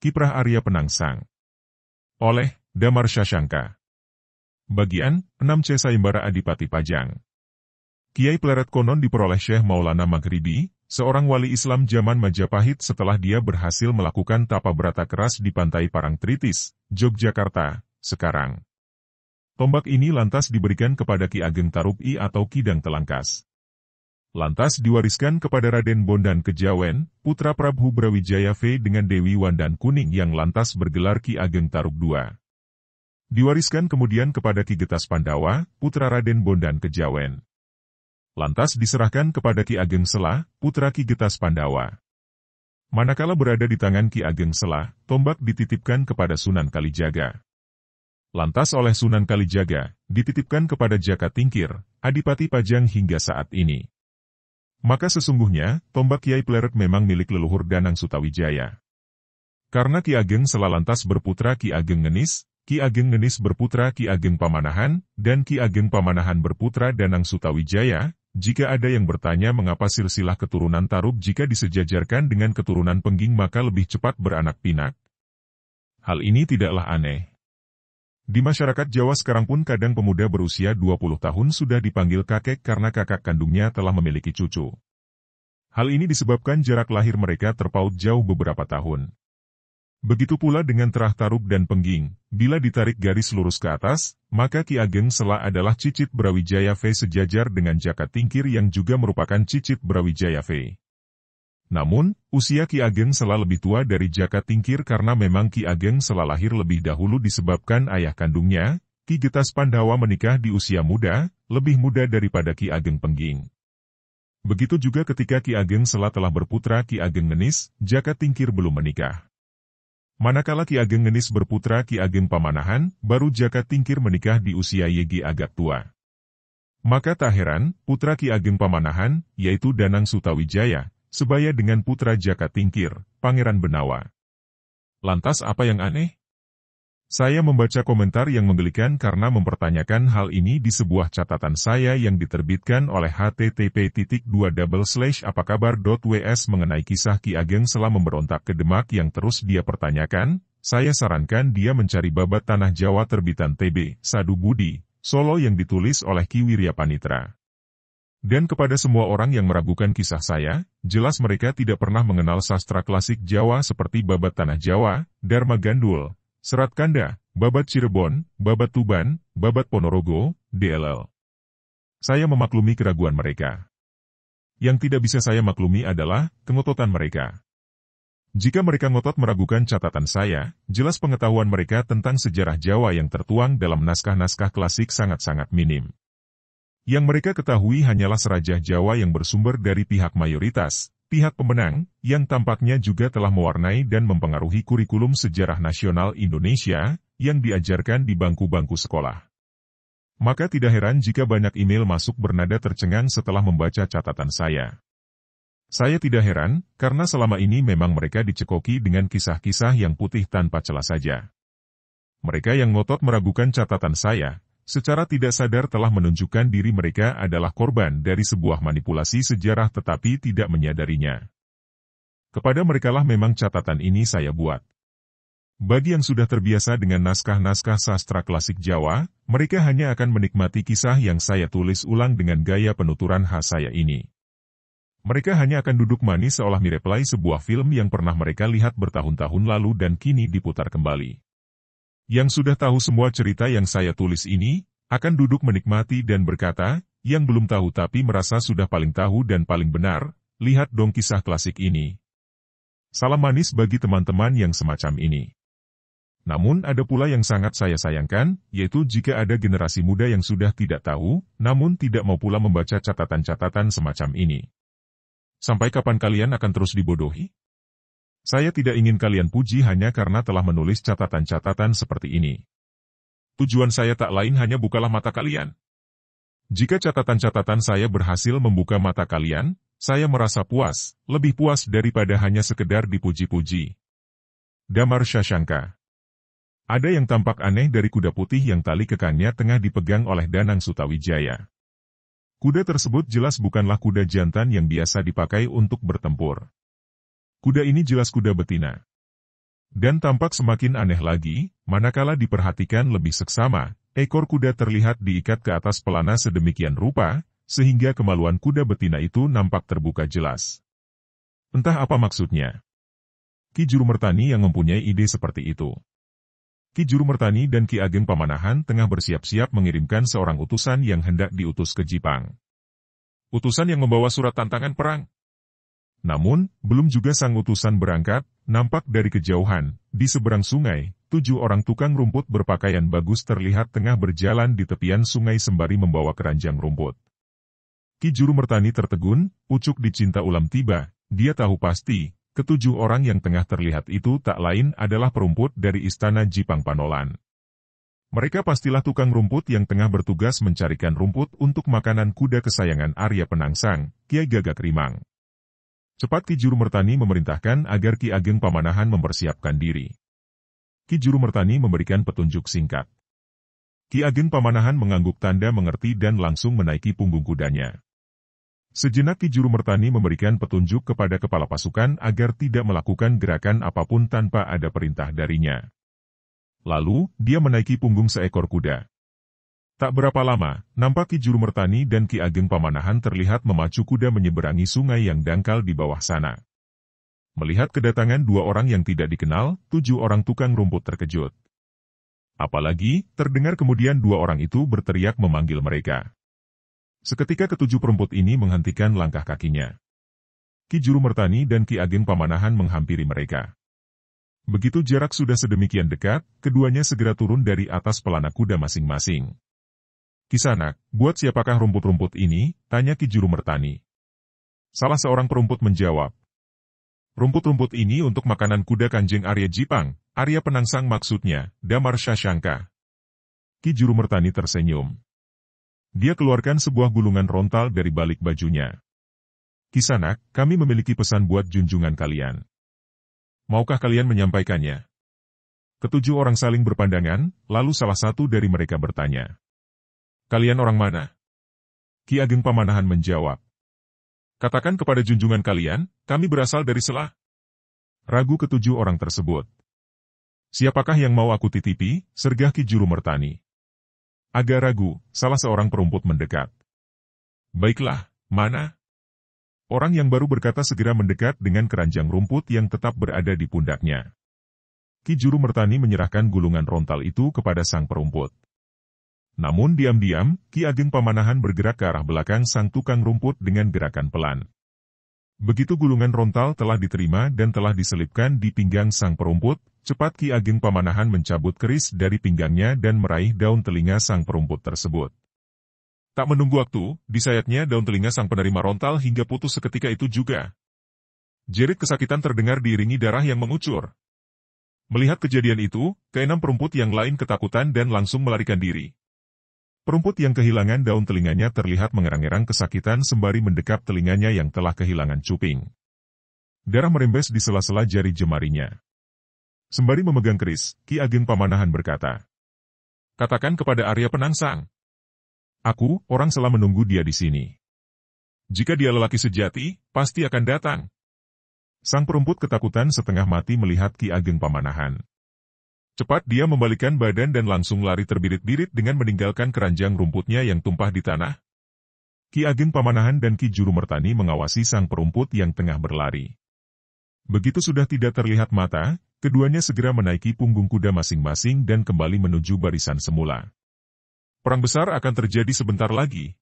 Kiprah Arya Penangsang. Oleh Damar Syashanka. Bagian 6C Saimbara Adipati Pajang. Kiai Pleret konon diperoleh Syekh Maulana Maghribi, seorang wali Islam zaman Majapahit setelah dia berhasil melakukan tapa berata keras di pantai Parangtritis, Yogyakarta, sekarang. Tombak ini lantas diberikan kepada Ki Ageng Tarubi atau Kidang Telangkas. Lantas diwariskan kepada Raden Bondan Kejawen, putra Prabu Brawijaya V dengan Dewi Wandan Kuning yang lantas bergelar Ki Ageng Taruk II. Diwariskan kemudian kepada Ki Getas Pandawa, putra Raden Bondan Kejawen. Lantas diserahkan kepada Ki Ageng Sela, putra Ki Getas Pandawa. Manakala berada di tangan Ki Ageng Sela, tombak dititipkan kepada Sunan Kalijaga. Lantas oleh Sunan Kalijaga, dititipkan kepada Jaka Tingkir, Adipati Pajang hingga saat ini. Maka sesungguhnya, tombak Kiai Pleret memang milik leluhur Danang Sutawijaya. Karena Ki Ageng selalantas berputra Ki Ageng Ngenis, Ki Ageng Ngenis berputra Ki Ageng Pamanahan, dan Ki Ageng Pamanahan berputra Danang Sutawijaya, jika ada yang bertanya mengapa silsilah keturunan Tarub jika disejajarkan dengan keturunan Pengging maka lebih cepat beranak pinak. Hal ini tidaklah aneh. Di masyarakat Jawa sekarang pun kadang pemuda berusia 20 tahun sudah dipanggil kakek karena kakak kandungnya telah memiliki cucu. Hal ini disebabkan jarak lahir mereka terpaut jauh beberapa tahun. Begitu pula dengan terah tarub dan pengging, bila ditarik garis lurus ke atas, maka Ki Ageng Sela adalah cicit Brawijaya V sejajar dengan Jaka Tingkir yang juga merupakan cicit Brawijaya V. Namun, usia Ki Ageng Sela lebih tua dari Jaka Tingkir karena memang Ki Ageng Sela lahir lebih dahulu disebabkan ayah kandungnya, Ki Getas Pandawa menikah di usia muda, lebih muda daripada Ki Ageng Pengging. Begitu juga ketika Ki Ageng Sela telah berputra Ki Ageng Ngenis, Jaka Tingkir belum menikah. Manakala Ki Ageng Ngenis berputra Ki Ageng Pamanahan, baru Jaka Tingkir menikah di usia Yegi agak tua. Maka tak heran, putra Ki Ageng Pamanahan, yaitu Danang Sutawijaya, sebaya dengan putra Jaka Tingkir, Pangeran Benawa. Lantas apa yang aneh? Saya membaca komentar yang menggelikan karena mempertanyakan hal ini di sebuah catatan saya yang diterbitkan oleh http://apakabar.ws mengenai kisah Ki Ageng selama memberontak ke Demak yang terus dia pertanyakan, saya sarankan dia mencari babat tanah Jawa terbitan TB, Sadu Budi, Solo yang ditulis oleh Ki Wirya Panitra. Dan kepada semua orang yang meragukan kisah saya, jelas mereka tidak pernah mengenal sastra klasik Jawa seperti Babat Tanah Jawa, Dharma Gandul, Serat Kanda, Babat Cirebon, Babat Tuban, Babat Ponorogo, DLL. Saya memaklumi keraguan mereka. Yang tidak bisa saya maklumi adalah kengototan mereka. Jika mereka ngotot meragukan catatan saya, jelas pengetahuan mereka tentang sejarah Jawa yang tertuang dalam naskah-naskah klasik sangat-sangat minim. Yang mereka ketahui hanyalah seraja Jawa yang bersumber dari pihak mayoritas, pihak pemenang, yang tampaknya juga telah mewarnai dan mempengaruhi kurikulum sejarah nasional Indonesia, yang diajarkan di bangku-bangku sekolah. Maka tidak heran jika banyak email masuk bernada tercengang setelah membaca catatan saya. Saya tidak heran, karena selama ini memang mereka dicekoki dengan kisah-kisah yang putih tanpa celah saja. Mereka yang ngotot meragukan catatan saya, secara tidak sadar telah menunjukkan diri mereka adalah korban dari sebuah manipulasi sejarah tetapi tidak menyadarinya. Kepada merekalah memang catatan ini saya buat. Bagi yang sudah terbiasa dengan naskah-naskah sastra klasik Jawa, mereka hanya akan menikmati kisah yang saya tulis ulang dengan gaya penuturan khas saya ini. Mereka hanya akan duduk manis seolah mereplay sebuah film yang pernah mereka lihat bertahun-tahun lalu dan kini diputar kembali yang sudah tahu semua cerita yang saya tulis ini, akan duduk menikmati dan berkata, yang belum tahu tapi merasa sudah paling tahu dan paling benar, lihat dong kisah klasik ini. Salam manis bagi teman-teman yang semacam ini. Namun ada pula yang sangat saya sayangkan, yaitu jika ada generasi muda yang sudah tidak tahu, namun tidak mau pula membaca catatan-catatan semacam ini. Sampai kapan kalian akan terus dibodohi? Saya tidak ingin kalian puji hanya karena telah menulis catatan-catatan seperti ini. Tujuan saya tak lain hanya bukalah mata kalian. Jika catatan-catatan saya berhasil membuka mata kalian, saya merasa puas, lebih puas daripada hanya sekedar dipuji-puji. Damar Syashanka Ada yang tampak aneh dari kuda putih yang tali kekannya tengah dipegang oleh Danang Sutawijaya. Kuda tersebut jelas bukanlah kuda jantan yang biasa dipakai untuk bertempur. Kuda ini jelas kuda betina. Dan tampak semakin aneh lagi, manakala diperhatikan lebih seksama, ekor kuda terlihat diikat ke atas pelana sedemikian rupa, sehingga kemaluan kuda betina itu nampak terbuka jelas. Entah apa maksudnya. Ki mertani yang mempunyai ide seperti itu. Ki mertani dan Ki Ageng Pamanahan tengah bersiap-siap mengirimkan seorang utusan yang hendak diutus ke Jipang. Utusan yang membawa surat tantangan perang, namun, belum juga sang utusan berangkat, nampak dari kejauhan, di seberang sungai, tujuh orang tukang rumput berpakaian bagus terlihat tengah berjalan di tepian sungai sembari membawa keranjang rumput. Ki Juru Mertani tertegun, pucuk dicinta ulam tiba, dia tahu pasti, ketujuh orang yang tengah terlihat itu tak lain adalah perumput dari istana Jipang Panolan. Mereka pastilah tukang rumput yang tengah bertugas mencarikan rumput untuk makanan kuda kesayangan Arya Penangsang, Kiai Gagak Rimang. Cepat Ki Juru Mertani memerintahkan agar Ki Ageng Pamanahan mempersiapkan diri. Ki Juru Mertani memberikan petunjuk singkat. Ki Ageng Pamanahan mengangguk tanda mengerti dan langsung menaiki punggung kudanya. Sejenak Ki Juru Mertani memberikan petunjuk kepada kepala pasukan agar tidak melakukan gerakan apapun tanpa ada perintah darinya. Lalu, dia menaiki punggung seekor kuda. Tak berapa lama, nampak Ki Juru Mertani dan Ki Ageng Pamanahan terlihat memacu kuda menyeberangi sungai yang dangkal di bawah sana. Melihat kedatangan dua orang yang tidak dikenal, tujuh orang tukang rumput terkejut. Apalagi, terdengar kemudian dua orang itu berteriak memanggil mereka. Seketika ketujuh perumput ini menghentikan langkah kakinya. Ki Juru Mertani dan Ki Ageng Pamanahan menghampiri mereka. Begitu jarak sudah sedemikian dekat, keduanya segera turun dari atas pelana kuda masing-masing. Kisanak, buat siapakah rumput-rumput ini? Tanya kijuru Mertani. Salah seorang perumput menjawab. Rumput-rumput ini untuk makanan kuda kanjeng Arya Jipang, Arya Penangsang maksudnya, Damar Syashanka. Kijuru Mertani tersenyum. Dia keluarkan sebuah gulungan rontal dari balik bajunya. Kisanak, kami memiliki pesan buat junjungan kalian. Maukah kalian menyampaikannya? Ketujuh orang saling berpandangan, lalu salah satu dari mereka bertanya. Kalian orang mana? Ki Ageng Pamanahan menjawab. Katakan kepada junjungan kalian, kami berasal dari Selah. Ragu ketujuh orang tersebut. Siapakah yang mau aku titipi, sergah Ki Juru Mertani. Agak ragu, salah seorang perumput mendekat. Baiklah, mana? Orang yang baru berkata segera mendekat dengan keranjang rumput yang tetap berada di pundaknya. Ki Juru Mertani menyerahkan gulungan rontal itu kepada sang perumput. Namun diam-diam, Ki Ageng Pamanahan bergerak ke arah belakang sang tukang rumput dengan gerakan pelan. Begitu gulungan rontal telah diterima dan telah diselipkan di pinggang sang perumput, cepat Ki Ageng Pamanahan mencabut keris dari pinggangnya dan meraih daun telinga sang perumput tersebut. Tak menunggu waktu, disayatnya daun telinga sang penerima rontal hingga putus seketika itu juga. Jerit kesakitan terdengar diiringi darah yang mengucur. Melihat kejadian itu, keenam perumput yang lain ketakutan dan langsung melarikan diri. Perumput yang kehilangan daun telinganya terlihat mengerang-erang kesakitan sembari mendekap telinganya yang telah kehilangan cuping. Darah merembes di sela-sela jari jemarinya. Sembari memegang keris, Ki Ageng Pamanahan berkata, Katakan kepada Arya Penangsang, Aku, orang selama menunggu dia di sini. Jika dia lelaki sejati, pasti akan datang. Sang perumput ketakutan setengah mati melihat Ki Ageng Pamanahan. Cepat dia membalikan badan dan langsung lari terbirit-birit dengan meninggalkan keranjang rumputnya yang tumpah di tanah. Ki Ageng Pamanahan dan Ki Juru Mertani mengawasi sang perumput yang tengah berlari. Begitu sudah tidak terlihat mata, keduanya segera menaiki punggung kuda masing-masing dan kembali menuju barisan semula. Perang besar akan terjadi sebentar lagi,